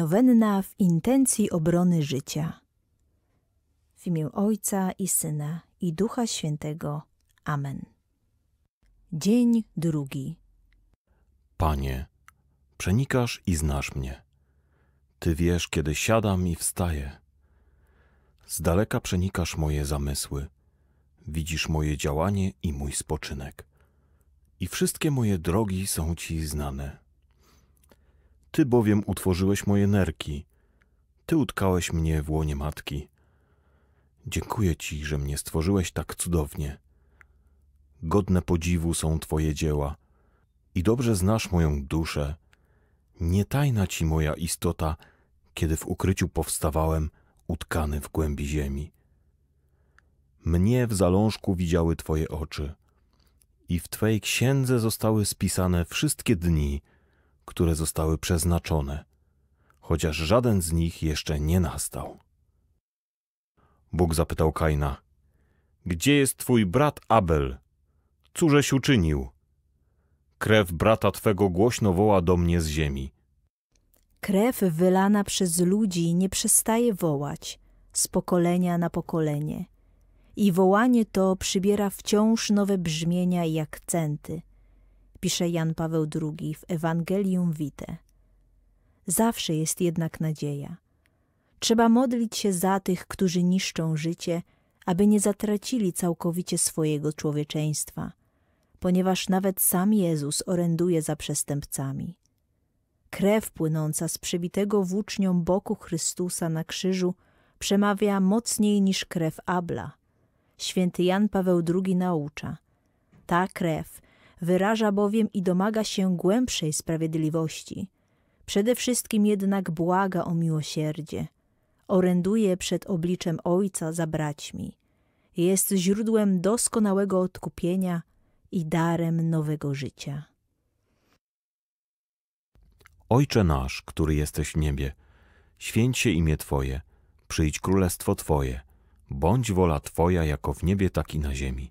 Nowenna w intencji obrony życia. W imię Ojca i Syna i Ducha Świętego. Amen. Dzień drugi. Panie, przenikasz i znasz mnie. Ty wiesz, kiedy siadam i wstaję. Z daleka przenikasz moje zamysły, widzisz moje działanie i mój spoczynek. I wszystkie moje drogi są ci znane. Ty bowiem utworzyłeś moje nerki. Ty utkałeś mnie w łonie matki. Dziękuję Ci, że mnie stworzyłeś tak cudownie. Godne podziwu są Twoje dzieła i dobrze znasz moją duszę. Nie tajna Ci moja istota, kiedy w ukryciu powstawałem, utkany w głębi ziemi. Mnie w zalążku widziały Twoje oczy i w twojej księdze zostały spisane wszystkie dni, które zostały przeznaczone, chociaż żaden z nich jeszcze nie nastał. Bóg zapytał Kaina: Gdzie jest twój brat Abel? Cóżeś uczynił? Krew brata twego głośno woła do mnie z ziemi. Krew wylana przez ludzi nie przestaje wołać z pokolenia na pokolenie. I wołanie to przybiera wciąż nowe brzmienia i akcenty pisze Jan Paweł II w Ewangelium Vitae. Zawsze jest jednak nadzieja. Trzeba modlić się za tych, którzy niszczą życie, aby nie zatracili całkowicie swojego człowieczeństwa, ponieważ nawet sam Jezus oręduje za przestępcami. Krew płynąca z przybitego włócznią boku Chrystusa na krzyżu przemawia mocniej niż krew Abla. Święty Jan Paweł II naucza. Ta krew – wyraża bowiem i domaga się głębszej sprawiedliwości. Przede wszystkim jednak błaga o miłosierdzie. Oręduje przed obliczem Ojca za braćmi. Jest źródłem doskonałego odkupienia i darem nowego życia. Ojcze nasz, który jesteś w niebie, święć się imię Twoje, przyjdź królestwo Twoje, bądź wola Twoja jako w niebie, tak i na ziemi.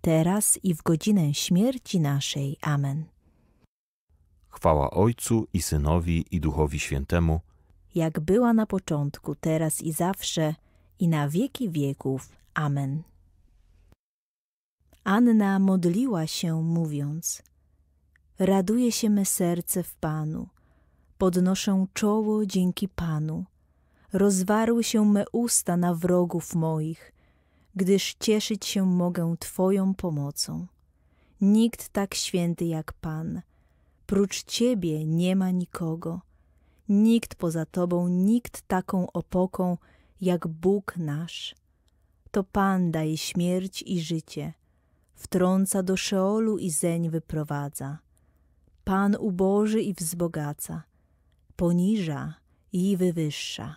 teraz i w godzinę śmierci naszej. Amen. Chwała Ojcu i Synowi i Duchowi Świętemu, jak była na początku, teraz i zawsze, i na wieki wieków. Amen. Anna modliła się, mówiąc: Raduje się me serce w Panu, podnoszę czoło dzięki Panu. Rozwarły się me usta na wrogów moich gdyż cieszyć się mogę Twoją pomocą. Nikt tak święty jak Pan, prócz Ciebie nie ma nikogo. Nikt poza Tobą, nikt taką opoką jak Bóg nasz. To Pan daje śmierć i życie, wtrąca do Szeolu i zeń wyprowadza. Pan uboży i wzbogaca, poniża i wywyższa.